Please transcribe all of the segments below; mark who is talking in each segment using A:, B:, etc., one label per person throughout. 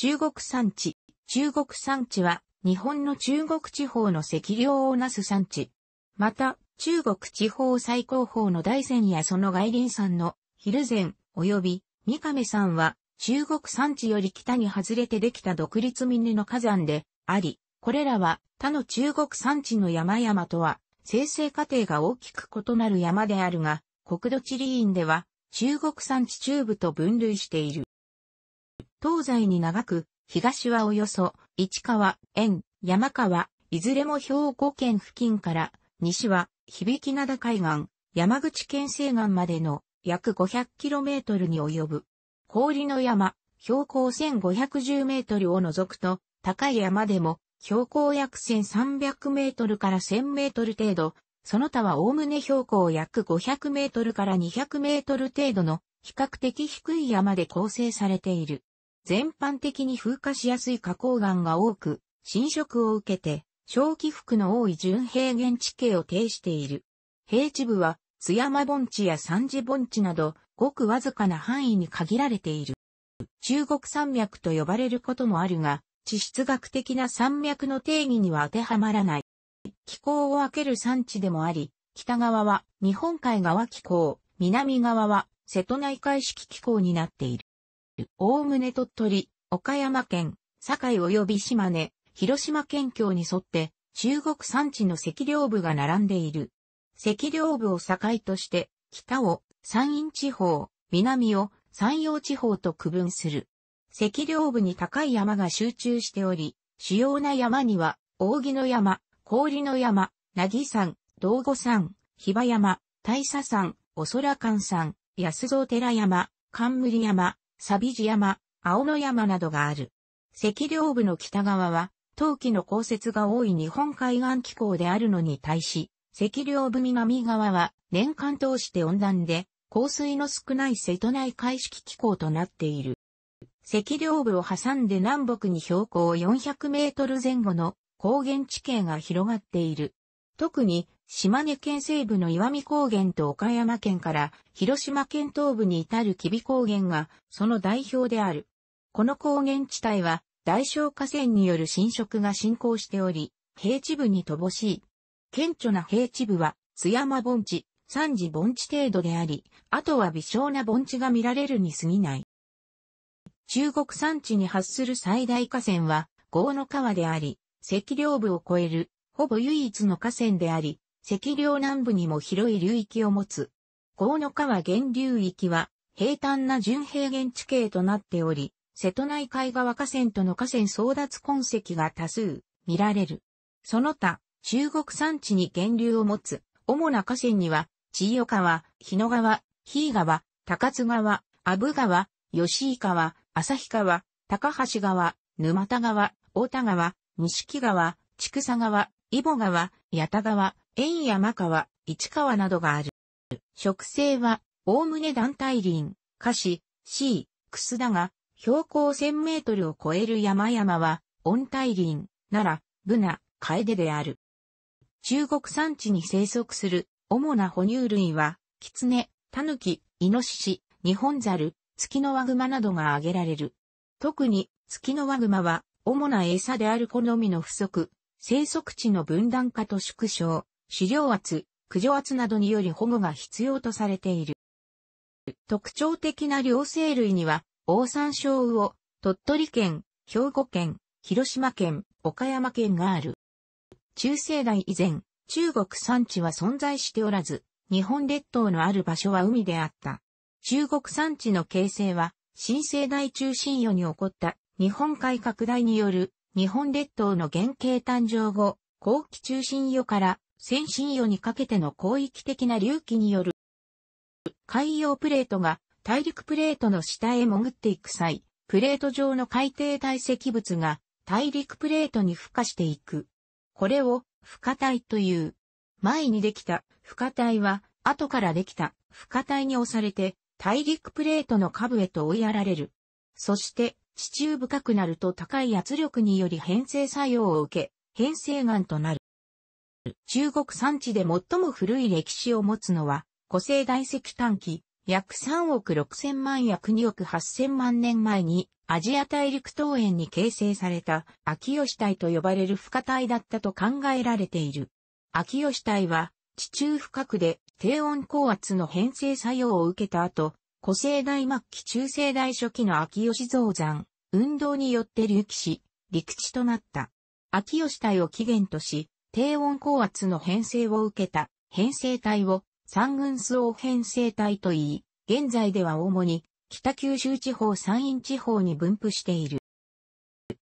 A: 中国山地。中国山地は日本の中国地方の赤稜をなす山地。また、中国地方最高峰の大山やその外輪山の蒜山及び三亀山は中国山地より北に外れてできた独立峰の火山であり、これらは他の中国山地の山々とは生成過程が大きく異なる山であるが、国土地理院では中国山地中部と分類している。東西に長く、東はおよそ、市川、園、山川、いずれも兵庫県付近から、西は、響灘海岸、山口県西岸までの約 500km に及ぶ。氷の山、標高 1510m を除くと、高い山でも標高約 1300m から 1000m 程度、その他は概ね標高約 500m から 200m 程度の比較的低い山で構成されている。全般的に風化しやすい花崗岩が多く、侵食を受けて、小起伏の多い純平原地形を呈している。平地部は、津山盆地や三次盆地など、ごくわずかな範囲に限られている。中国山脈と呼ばれることもあるが、地質学的な山脈の定義には当てはまらない。気候を分ける産地でもあり、北側は日本海側気候、南側は瀬戸内海式気候になっている。おおむね鳥取、岡山県、堺及び島根、広島県境に沿って、中国山地の赤稜部が並んでいる。赤稜部を境として、北を山陰地方、南を山陽地方と区分する。赤稜部に高い山が集中しており、主要な山には、扇の山、氷の山、なぎ山、道後山、ひば山、大佐山、おそらか山、安蔵寺山、冠山、サビジ山、青野山などがある。赤稜部の北側は、冬季の降雪が多い日本海岸気候であるのに対し、赤稜部南側は年間通して温暖で、降水の少ない瀬戸内海式気候となっている。赤稜部を挟んで南北に標高400メートル前後の高原地形が広がっている。特に島根県西部の岩見高原と岡山県から広島県東部に至る吉備高原がその代表である。この高原地帯は大小河川による浸食が進行しており、平地部に乏しい。顕著な平地部は津山盆地、山次盆地程度であり、あとは微小な盆地が見られるに過ぎない。中国山地に発する最大河川は、豪の川であり、赤稜部を越える、ほぼ唯一の河川であり、赤領南部にも広い流域を持つ。河野川源流域は平坦な純平原地形となっており、瀬戸内海側河川との河川争奪痕跡が多数見られる。その他、中国山地に源流を持つ主な河川には、千代川、日野川、日井川、高津川、阿武川、吉井川、旭川、高橋川、沼田川、大田川、錦川、千草川、揖保川、八田川、円山川、市川などがある。植生は、おおむね団体林、菓子、C、クスだが、標高1000メートルを超える山々は、温帯林、奈良、ブナ、カエデである。中国山地に生息する主な哺乳類は、キツネ、タヌキ、イノシシ、ニホンザル、ツキノワグマなどが挙げられる。特に、ツキノワグマは、主な餌である好みの不足、生息地の分断化と縮小、資料圧、駆除圧などにより保護が必要とされている。特徴的な両生類には、オオサンショウウオ、鳥取県、兵庫県、広島県、岡山県がある。中世代以前、中国産地は存在しておらず、日本列島のある場所は海であった。中国産地の形成は、新生代中心世に起こった日本海拡大による日本列島の原型誕生後、後期中心世から先進世にかけての広域的な隆起による海洋プレートが大陸プレートの下へ潜っていく際、プレート上の海底堆積物が大陸プレートに孵化していく。これを孵化体という。前にできた孵化体は後からできた孵化体に押されて大陸プレートの下部へと追いやられる。そして地中深くなると高い圧力により変成作用を受け、変成岩となる。中国山地で最も古い歴史を持つのは、古生代石炭紀、約3億6千万約2億8千万年前に、アジア大陸東縁に形成された、秋吉帯と呼ばれる深帯だったと考えられている。秋吉帯は、地中深くで低温高圧の変成作用を受けた後、古生代末期中生代初期の秋吉造山、運動によって隆起し、陸地となった。秋吉帯を起源とし、低温高圧の編成を受けた編成体を三軍総編成体といい、現在では主に北九州地方山陰地方に分布している。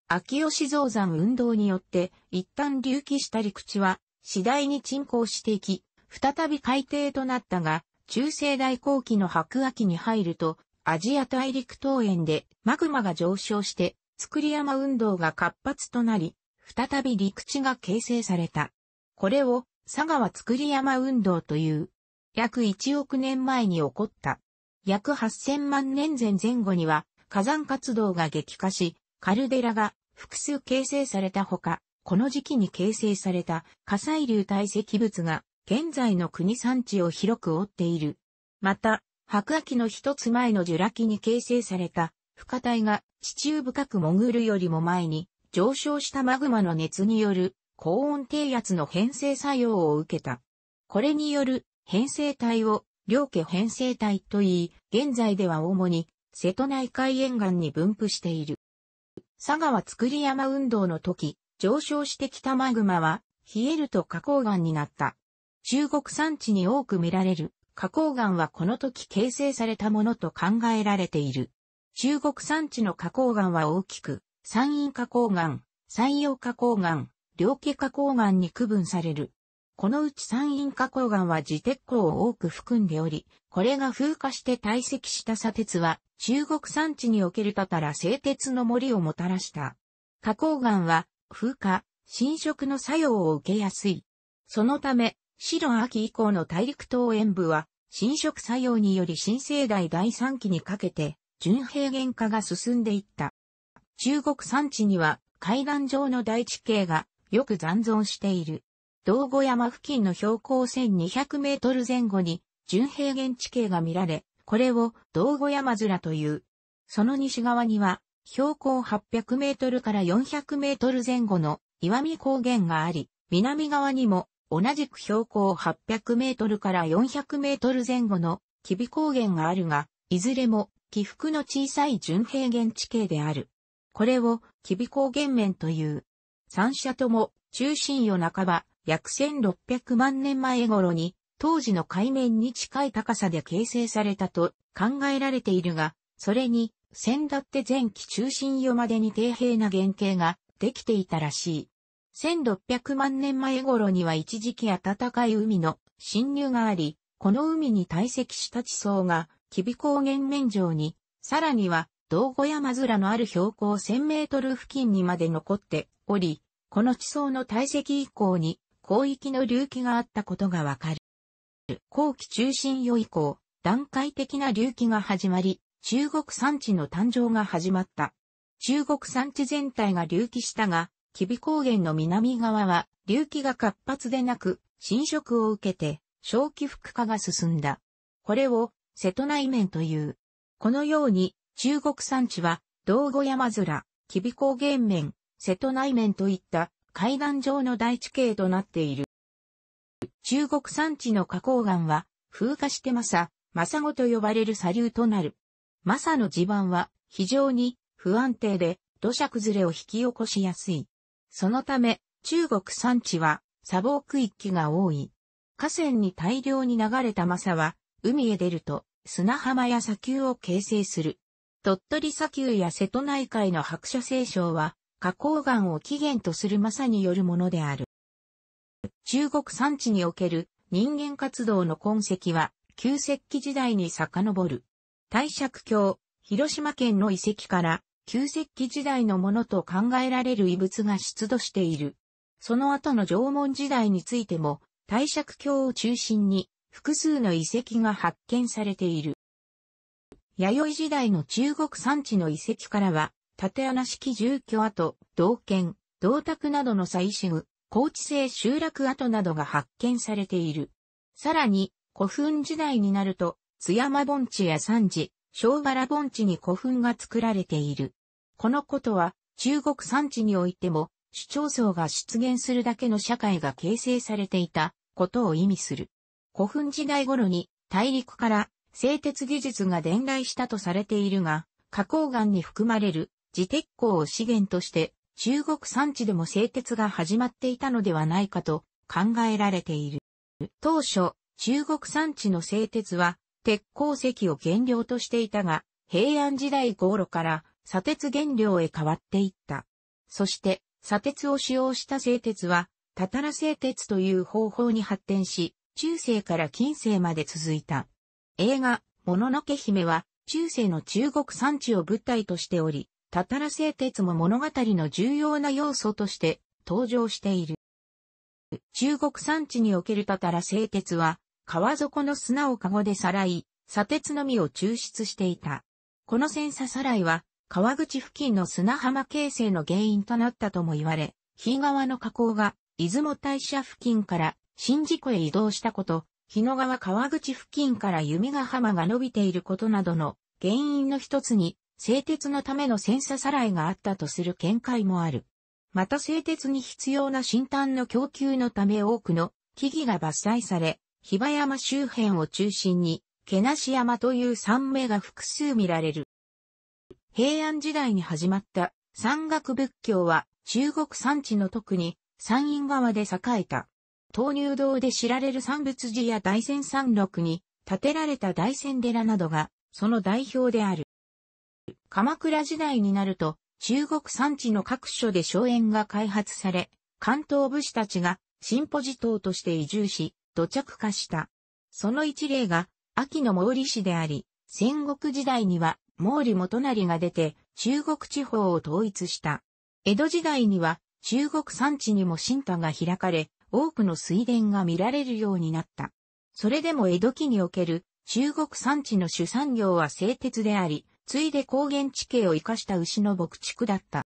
A: 秋吉造山運動によって一旦隆起した陸地は次第に沈降していき、再び海底となったが、中世代後期の白亜紀に入ると、アジア大陸東園でマグマが上昇して、作り山運動が活発となり、再び陸地が形成された。これを佐川造山運動という、約1億年前に起こった。約8000万年前前後には火山活動が激化し、カルデラが複数形成されたほか、この時期に形成された火砕流堆積物が現在の国産地を広く覆っている。また、白亜紀の一つ前のジュラ紀に形成された深体が地中深く潜るよりも前に上昇したマグマの熱による高温低圧の変成作用を受けた。これによる変成体を両家変成体といい、現在では主に瀬戸内海沿岸に分布している。佐川造山運動の時、上昇してきたマグマは冷えると花崗岩になった。中国山地に多く見られる花崗岩はこの時形成されたものと考えられている。中国山地の花崗岩は大きく、山陰花崗岩、山陽花崗岩、両家花崗岩に区分される。このうち山陰花崗岩は磁鉄鉱を多く含んでおり、これが風化して堆積した砂鉄は中国山地におけるたたら製鉄の森をもたらした。花崗岩は風化、侵食の作用を受けやすい。そのため、白秋以降の大陸東塩部は侵食作用により新生代第3期にかけて純平原化が進んでいった。中国山地には階段状の大地形がよく残存している。道後山付近の標高1200メートル前後に純平原地形が見られ、これを道後山面という。その西側には標高800メートルから400メートル前後の岩見高原があり、南側にも同じく標高800メートルから400メートル前後の吉備高原があるが、いずれも起伏の小さい純平原地形である。これを、キビ高原面という。三者とも、中心夜半ば、約1600万年前頃に、当時の海面に近い高さで形成されたと考えられているが、それに、先だって前期中心夜までに底平な原型ができていたらしい。1600万年前頃には一時期暖かい海の侵入があり、この海に堆積した地層が、キビ高原面上に、さらには道後山面のある標高1000メートル付近にまで残っており、この地層の堆積以降に広域の隆起があったことがわかる。後期中心予以降、段階的な隆起が始まり、中国山地の誕生が始まった。中国山地全体が隆起したが、吉備高原の南側は隆起が活発でなく、侵食を受けて小規伏化が進んだ。これを瀬戸内面という。このように中国山地は、道後山面、吉備高原面、瀬戸内面といった海岸上の大地形となっている。中国山地の花崗岩は、風化してマサ、マサゴと呼ばれる砂流となる。マサの地盤は非常に不安定で土砂崩れを引き起こしやすい。そのため、中国山地は砂防区域が多い。河川に大量に流れたマサは、海へ出ると砂浜や砂丘を形成する。鳥取砂丘や瀬戸内海の白書聖章は、花崗岩を起源とするまさによるものである。中国山地における人間活動の痕跡は、旧石器時代に遡る。大尺橋、広島県の遺跡から、旧石器時代のものと考えられる遺物が出土している。その後の縄文時代についても、大釈橋を中心に複数の遺跡が発見されている。弥生時代の中国山地の遺跡からは、縦穴式住居跡、道剣、道鐸などの採取具、高知性集落跡などが発見されている。さらに、古墳時代になると、津山盆地や山地、小原盆地に古墳が作られている。このことは、中国山地においても、主張層が出現するだけの社会が形成されていたことを意味する。古墳時代頃に大陸から製鉄技術が伝来したとされているが、花崗岩に含まれる自鉄鋼を資源として中国産地でも製鉄が始まっていたのではないかと考えられている。当初、中国産地の製鉄は鉄鉱石を原料としていたが、平安時代頃から砂鉄原料へ変わっていった。そして砂鉄を使用した製鉄は、たたら製鉄という方法に発展し、中世から近世まで続いた。映画、もののけ姫は、中世の中国山地を舞台としており、たたら製鉄も物語の重要な要素として登場している。中国山地におけるたたら製鉄は、川底の砂をゴでさらい、砂鉄のみを抽出していた。この戦砂さらいは、川口付近の砂浜形成の原因となったとも言われ、日川の河口が、出雲大社付近から新宿へ移動したこと、日野川川口付近から弓ヶ浜が伸びていることなどの原因の一つに、製鉄のための戦車さらいがあったとする見解もある。また製鉄に必要な新炭の供給のため多くの木々が伐採され、比婆山周辺を中心に、毛なし山という山名が複数見られる。平安時代に始まった山岳仏教は中国山地の特に山陰側で栄えた。東乳堂で知られる三仏寺や大仙山麓に建てられた大仙寺などがその代表である。鎌倉時代になると中国山地の各所で荘園が開発され、関東武士たちがシンポジ島として移住し、土着化した。その一例が秋の毛利市であり、戦国時代には毛利元就が出て中国地方を統一した。江戸時代には中国山地にも新田が開かれ、多くの水田が見られるようになった。それでも江戸期における中国産地の主産業は製鉄であり、ついで高原地形を生かした牛の牧畜だった。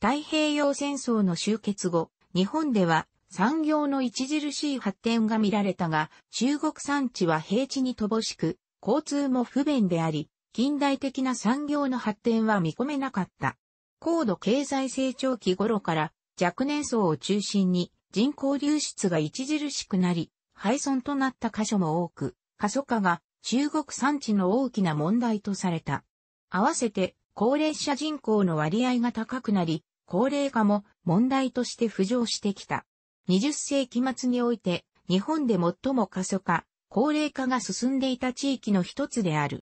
A: 太平洋戦争の終結後、日本では産業の著しい発展が見られたが、中国産地は平地に乏しく、交通も不便であり、近代的な産業の発展は見込めなかった。高度経済成長期頃から若年層を中心に人口流出が著しくなり、廃村となった箇所も多く、過疎化が中国産地の大きな問題とされた。合わせて高齢者人口の割合が高くなり、高齢化も問題として浮上してきた。20世紀末において、日本で最も過疎化、高齢化が進んでいた地域の一つである。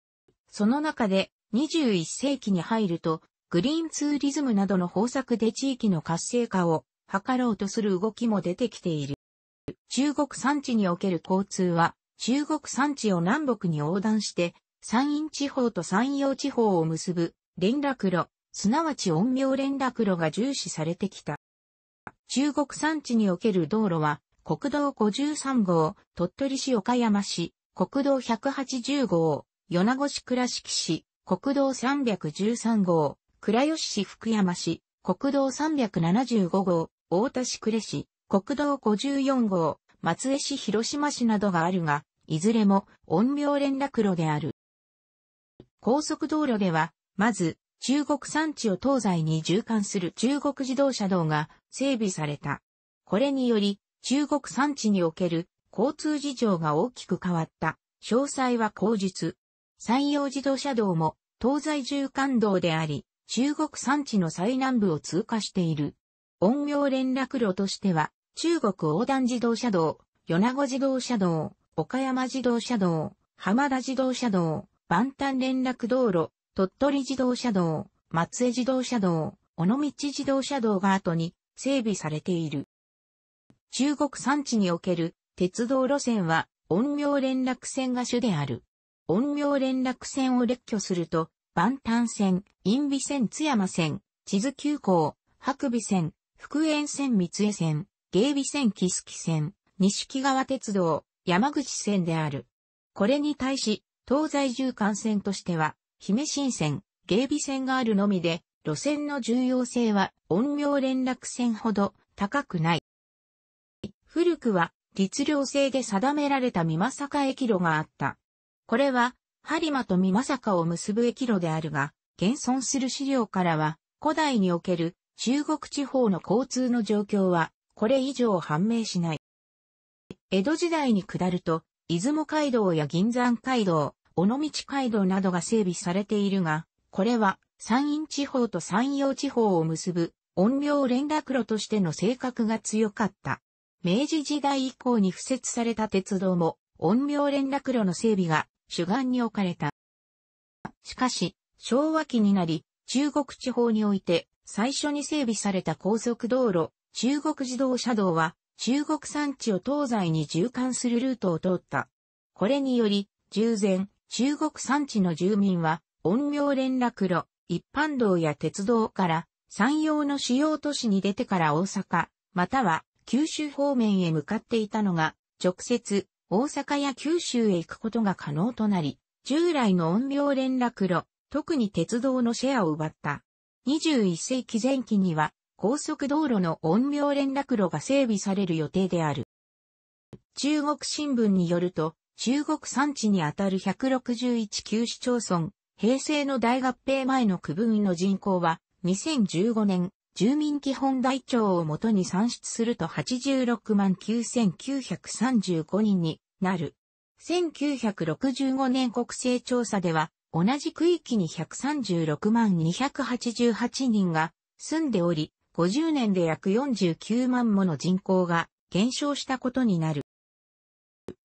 A: その中で、21世紀に入ると、グリーンツーリズムなどの方策で地域の活性化を図ろうとする動きも出てきている。中国山地における交通は、中国山地を南北に横断して、山陰地方と山陽地方を結ぶ連絡路、すなわち音明連絡路が重視されてきた。中国山地における道路は、国道53号、鳥取市岡山市、国道180号、米子市倉敷市、国道313号、倉吉市福山市、国道375号、大田市呉市、国道54号、松江市広島市などがあるが、いずれも音量連絡路である。高速道路では、まず、中国山地を東西に縦貫する中国自動車道が整備された。これにより、中国山地における交通事情が大きく変わった。詳細は後述。山陽自動車道も東西縦貫道であり、中国山地の最南部を通過している。音業連絡路としては、中国横断自動車道、米子自動車道、岡山自動車道、浜田自動車道、万端連絡道路、鳥取自動車道、松江自動車道、尾道自動車道が後に整備されている。中国山地における鉄道路線は、音業連絡線が主である。音業連絡線を列挙すると、万端線、陰備線津山線、地図急行、白尾線、福塩線三重線、芸備線木月線、西木川鉄道、山口線である。これに対し、東西縦貫線としては、姫新線、芸備線があるのみで、路線の重要性は、音量連絡線ほど高くない。古くは、律令制で定められた三作駅路があった。これは、播磨と美かを結ぶ駅路であるが、現存する資料からは、古代における中国地方の交通の状況は、これ以上判明しない。江戸時代に下ると、出雲街道や銀山街道、尾道街道などが整備されているが、これは山陰地方と山陽地方を結ぶ音量連絡路としての性格が強かった。明治時代以降に付設された鉄道も音量連絡路の整備が主眼に置かれた。しかし、昭和期になり、中国地方において最初に整備された高速道路、中国自動車道は、中国山地を東西に縦貫するルートを通った。これにより、従前、中国山地の住民は、音明連絡路、一般道や鉄道から、山陽の主要都市に出てから大阪、または九州方面へ向かっていたのが、直接、大阪や九州へ行くことが可能となり、従来の音量連絡路、特に鉄道のシェアを奪った。21世紀前期には高速道路の音量連絡路が整備される予定である。中国新聞によると、中国山地にあたる161旧市町村、平成の大合併前の区分の人口は、2015年、住民基本台帳をもとに算出すると86万9935人になる。1965年国勢調査では、同じ区域に136万288人が住んでおり、50年で約49万もの人口が減少したことになる。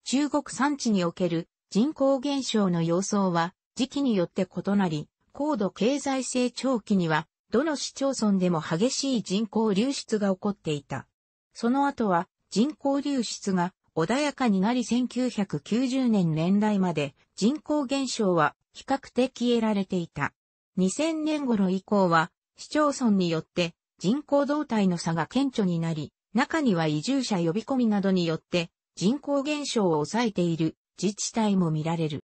A: 中国山地における人口減少の様相は時期によって異なり、高度経済成長期にはどの市町村でも激しい人口流出が起こっていた。その後は人口流出が穏やかになり1990年年代まで人口減少は比較的得られていた。2000年頃以降は市町村によって人口動態の差が顕著になり、中には移住者呼び込みなどによって人口減少を抑えている自治体も見られる。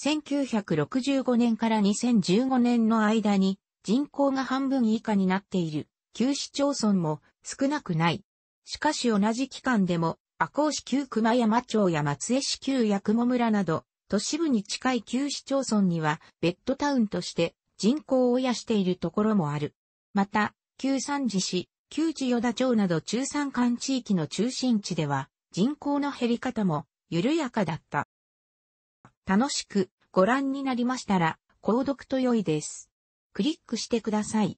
A: 1965年から2015年の間に人口が半分以下になっている旧市町村も少なくない。しかし同じ期間でも赤穂市旧熊山町や松江市旧八雲村など、都市部に近い旧市町村には、ベッドタウンとして人口を増やしているところもある。また、旧三次市、旧地与田町など中山間地域の中心地では、人口の減り方も緩やかだった。楽しくご覧になりましたら、購読と良いです。クリックしてください。